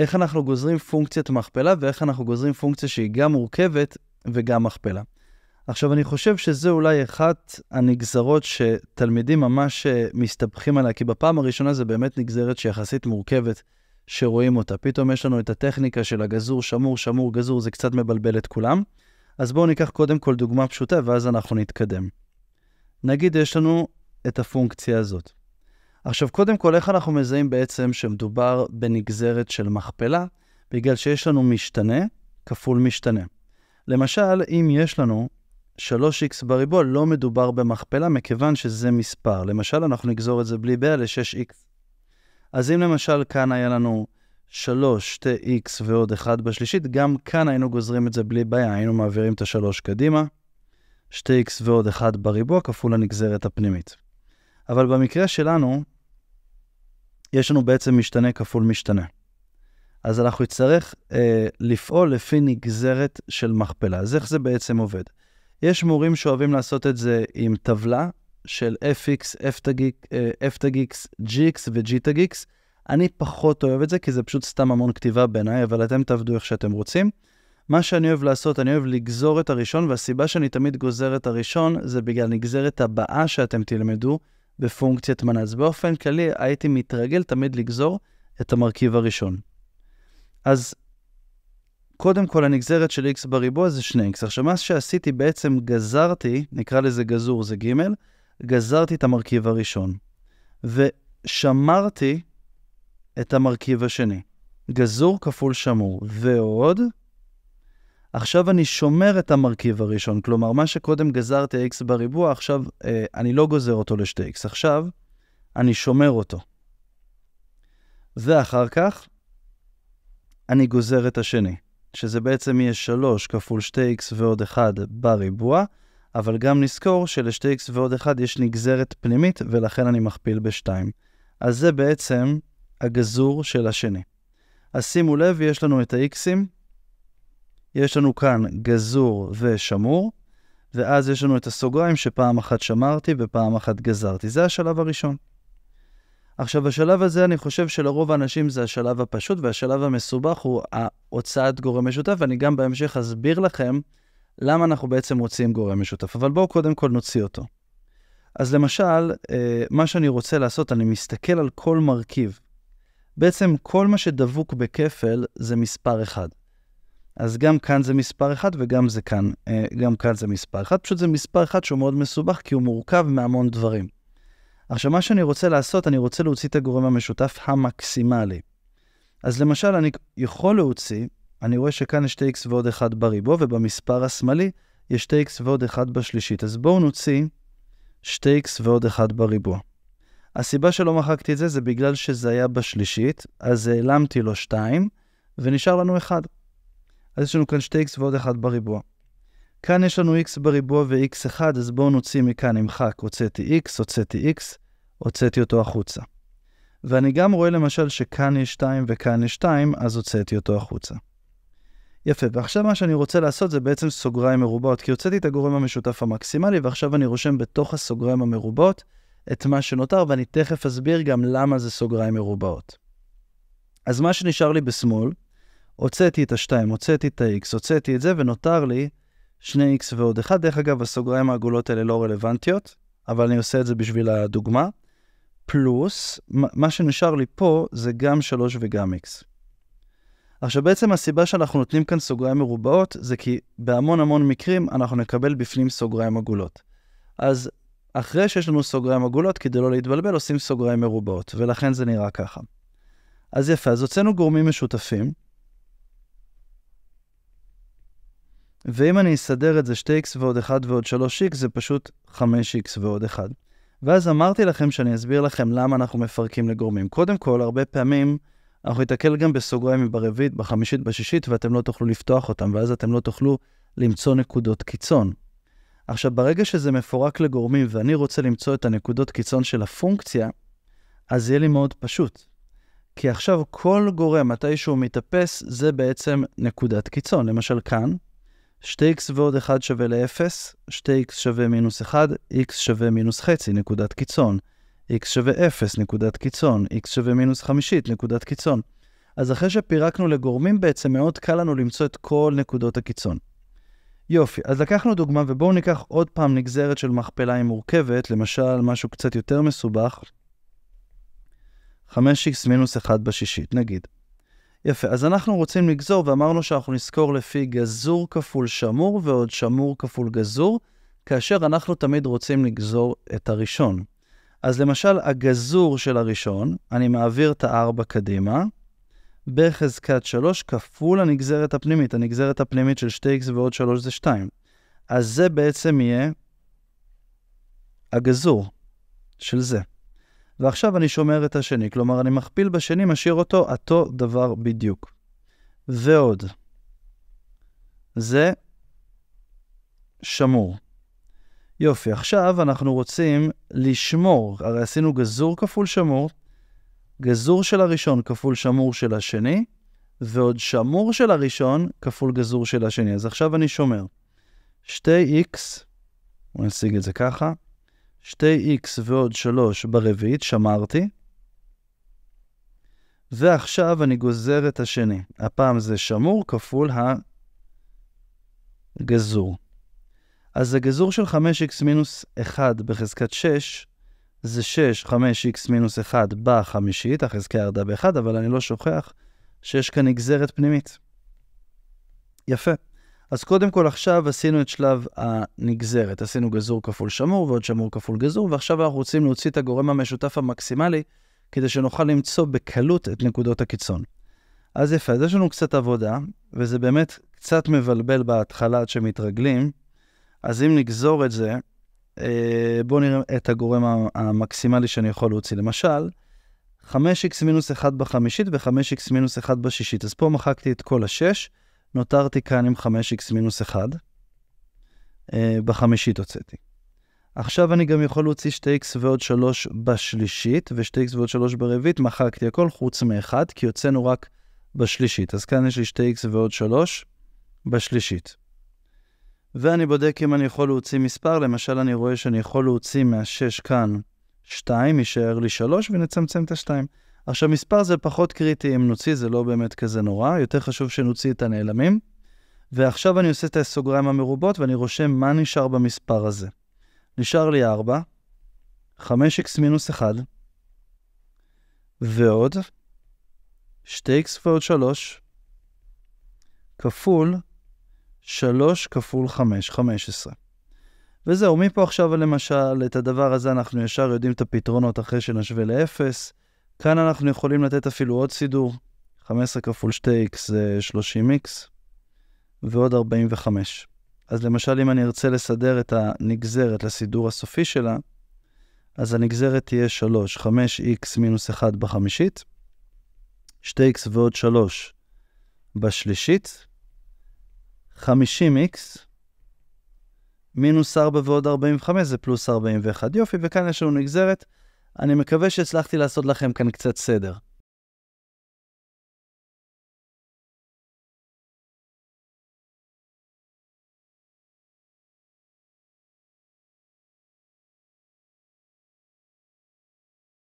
איך אנחנו גוזרים פונקציית מכפלה ואיך אנחנו גוזרים פונקציה שהיא גם מורכבת וגם מכפלה. עכשיו, אני חושב שזה אולי אחת הנגזרות שתלמידים ממש אה, מסתבכים עליה, כי בפעם הראשונה זה באמת נגזרת שיחסית מורכבת, שרואים אותה. פתאום יש לנו את הטכניקה של הגזור, שמור, שמור, גזור, זה קצת מבלבל את כולם. אז בואו ניקח קודם כל דוגמה פשוטה, ואז אנחנו נתקדם. נגיד יש לנו את הפונקציה הזאת. עכשיו, קודם כל, איך אנחנו מזהים בעצם שמדובר בנגזרת של מכפלה? בגלל שיש לנו משתנה כפול משתנה. למשל, אם יש לנו 3x בריבוע, לא מדובר במכפלה, מכיוון שזה מספר. למשל, אנחנו נגזור את זה בלי בעיה ל-6x. אז אם למשל כאן היה לנו 3, 2x ועוד 1 בשלישית, גם כאן היינו גוזרים את זה בלי בעיה, היינו מעבירים את ה-3 קדימה, 2x ועוד 1 בריבוע כפול הנגזרת הפנימית. אבל במקרה שלנו, יש לנו בעצם משתנה כפול משתנה. אז אנחנו נצטרך אה, לפעול לפי נגזרת של מכפלה. אז איך זה בעצם עובד? יש מורים שאוהבים לעשות את זה עם טבלה של fx, f תג אה, x, gx ו-g תג x. אני פחות אוהב את זה, כי זה פשוט סתם המון כתיבה בעיניי, אבל אתם תעבדו איך שאתם רוצים. מה שאני אוהב לעשות, אני אוהב לגזור את הראשון, והסיבה שאני תמיד גוזר את הראשון, זה בגלל נגזרת הבאה שאתם תלמדו, בפונקציית מנה. אז באופן כללי הייתי מתרגל תמיד לגזור את המרכיב הראשון. אז קודם כל הנגזרת של x בריבוע זה 2x. עכשיו, מה שעשיתי בעצם גזרתי, נקרא לזה גזור, זה ג', גזרתי את המרכיב הראשון, ושמרתי את המרכיב השני. גזור כפול שמור, ועוד עכשיו אני שומר את המרכיב הראשון, כלומר, מה שקודם גזרתי x בריבוע, עכשיו אה, אני לא גוזר אותו ל-2x, עכשיו אני שומר אותו. ואחר כך אני גוזר את השני, שזה בעצם יהיה 3 כפול 2x ועוד 1 בריבוע, אבל גם נזכור של-2x ועוד 1 יש נגזרת פנימית, ולכן אני מכפיל ב-2. אז זה בעצם הגזור של השני. אז שימו לב, יש לנו את ה-x'ים, יש לנו כאן גזור ושמור, ואז יש לנו את הסוגריים שפעם אחת שמרתי ופעם אחת גזרתי. זה השלב הראשון. עכשיו, השלב הזה, אני חושב שלרוב האנשים זה השלב הפשוט, והשלב המסובך הוא הוצאת גורם משותף, ואני גם בהמשך אסביר לכם למה אנחנו בעצם מוציאים גורם משותף. אבל בואו קודם כל נוציא אותו. אז למשל, אה, מה שאני רוצה לעשות, אני מסתכל על כל מרכיב. בעצם כל מה שדבוק בכפל זה מספר 1. אז גם כאן זה מספר 1 וגם זה כאן, אה, גם כאן זה מספר 1. פשוט זה מספר 1 שהוא מאוד מסובך כי הוא מורכב מהמון דברים. עכשיו, מה שאני רוצה לעשות, אני רוצה להוציא את הגורם המשותף המקסימלי. אז למשל, אני יכול להוציא, אני רואה שכאן יש 2x ועוד 1 בריבוע, ובמספר השמאלי יש 2x ועוד 1 בשלישית. אז בואו נוציא 2x ועוד 1 בריבוע. הסיבה שלא מחקתי את זה, זה בגלל שזה היה בשלישית, אז העלמתי לו 2, ונשאר לנו 1. אז יש לנו כאן שתי x ועוד אחד בריבוע. כאן יש לנו x בריבוע ו-x1, אז בואו נוציא מכאן, נמחק, הוצאתי x, הוצאתי x, הוצאתי אותו החוצה. ואני גם רואה למשל שכאן יש 2 וכאן יש 2, אז הוצאתי אותו החוצה. יפה, ועכשיו מה שאני רוצה לעשות זה בעצם סוגריים מרובעות, כי הוצאתי את הגורם המשותף המקסימלי, ועכשיו אני רושם בתוך הסוגריים המרובעות את מה שנותר, ואני תכף אסביר גם למה זה סוגריים מרובעות. אז מה שנשאר לי בשמאל, הוצאתי את ה-2, הוצאתי את ה-x, הוצאתי את זה, ונותר לי 2x ועוד 1. דרך אגב, הסוגריים העגולות האלה לא רלוונטיות, אבל אני עושה את זה בשביל הדוגמה. פלוס, מה שנשאר לי פה זה גם 3 וגם x. עכשיו בעצם הסיבה שאנחנו נותנים כאן סוגריים מרובעות זה כי בהמון המון מקרים אנחנו נקבל בפנים סוגריים עגולות. אז אחרי שיש לנו סוגריים עגולות, כדי לא להתבלבל, עושים סוגריים מרובעות, ולכן זה נראה ככה. אז יפה, אז הוצאנו גורמים משותפים, ואם אני אסדר את זה 2x ועוד 1 ועוד 3x, זה פשוט 5x ועוד 1. ואז אמרתי לכם שאני אסביר לכם למה אנחנו מפרקים לגורמים. קודם כל, הרבה פעמים אנחנו ניתקל גם בסוגריים ברביעית, בחמישית, בשישית, ואתם לא תוכלו לפתוח אותם, ואז אתם לא תוכלו למצוא נקודות קיצון. עכשיו, ברגע שזה מפורק לגורמים ואני רוצה למצוא את הנקודות קיצון של הפונקציה, אז יהיה לי מאוד פשוט. כי עכשיו כל גורם, מתי שהוא מתאפס, זה בעצם נקודת קיצון. למשל כאן, 2x ועוד 1 שווה ל-0, 2x שווה מינוס 1, x שווה מינוס חצי, נקודת קיצון. x שווה 0, נקודת קיצון. x שווה מינוס חמישית, נקודת קיצון. אז אחרי שפירקנו לגורמים בעצם, מאוד קל לנו למצוא את כל נקודות הקיצון. יופי, אז לקחנו דוגמה ובואו ניקח עוד פעם נגזרת של מכפלה עם מורכבת, למשל משהו קצת יותר מסובך, 5x מינוס 1 בשישית, נגיד. יפה, אז אנחנו רוצים לגזור, ואמרנו שאנחנו נזכור לפי גזור כפול שמור ועוד שמור כפול גזור, כאשר אנחנו תמיד רוצים לגזור את הראשון. אז למשל, הגזור של הראשון, אני מעביר את הארבע קדימה, בחזקת 3 כפול הנגזרת הפנימית. הנגזרת הפנימית של 2x ועוד 3 זה 2. אז זה בעצם יהיה הגזור של זה. ועכשיו אני שומר את השני, כלומר אני מכפיל בשני, משאיר אותו אותו דבר בדיוק. ועוד. זה שמור. יופי, עכשיו אנחנו רוצים לשמור, הרי עשינו גזור כפול שמור, גזור של הראשון כפול שמור של השני, ועוד שמור של הראשון כפול גזור של השני. אז עכשיו אני שומר. 2x, בוא נשיג את זה ככה, 2x ועוד 3 ברביעית, שמרתי. ועכשיו אני גוזר את השני. הפעם זה שמור כפול הגזור. אז הגזור של 5x מינוס 1 בחזקת 6 זה 6, 5x מינוס 1 בחמישית, החזקה ירדה ב-1, אבל אני לא שוכח שיש כאן נגזרת פנימית. יפה. אז קודם כל עכשיו עשינו את שלב הנגזרת, עשינו גזור כפול שמור ועוד שמור כפול גזור, ועכשיו אנחנו רוצים להוציא את הגורם המשותף המקסימלי, כדי שנוכל למצוא בקלות את נקודות הקיצון. אז יפה, אז יש לנו קצת עבודה, וזה באמת קצת מבלבל בהתחלה עד שמתרגלים, אז אם נגזור את זה, אה, בואו נראה את הגורם המקסימלי שאני יכול להוציא. למשל, 5x מינוס 1 בחמישית ו-5x מינוס 1 בשישית. אז פה מחקתי את כל ה-6. נותרתי כאן עם 5x מינוס 1, אה, בחמישית הוצאתי. עכשיו אני גם יכול להוציא 2x ועוד 3 בשלישית, ו2x ועוד 3 ברביעית, מחקתי הכל חוץ מ-1, כי הוצאנו רק בשלישית. אז כאן יש לי 2x ועוד 3 בשלישית. ואני בודק אם אני יכול להוציא מספר, למשל אני רואה שאני יכול להוציא מה-6 כאן 2, יישאר לי 3 ונצמצם את ה-2. עכשיו, מספר זה פחות קריטי אם נוציא, זה לא באמת כזה נורא, יותר חשוב שנוציא את הנעלמים. ועכשיו אני עושה את הסוגריים המרובות ואני רושם מה נשאר במספר הזה. נשאר לי 4, 5x מינוס 1, ועוד 2x ועוד 3, כפול 3 כפול 5, 15. וזהו, מפה עכשיו למשל, את הדבר הזה אנחנו ישר יודעים את הפתרונות אחרי שנשווה לאפס. כאן אנחנו יכולים לתת אפילו עוד סידור, 15 כפול 2x זה 30x, ועוד 45. אז למשל, אם אני ארצה לסדר את הנגזרת לסידור הסופי שלה, אז הנגזרת תהיה 3, 5x מינוס 1 בחמישית, 2x ועוד 3 בשלישית, 50x מינוס 4 ועוד 45 זה פלוס 41. יופי, וכאן יש לנו נגזרת אני מקווה שהצלחתי לעשות לכם כאן קצת סדר.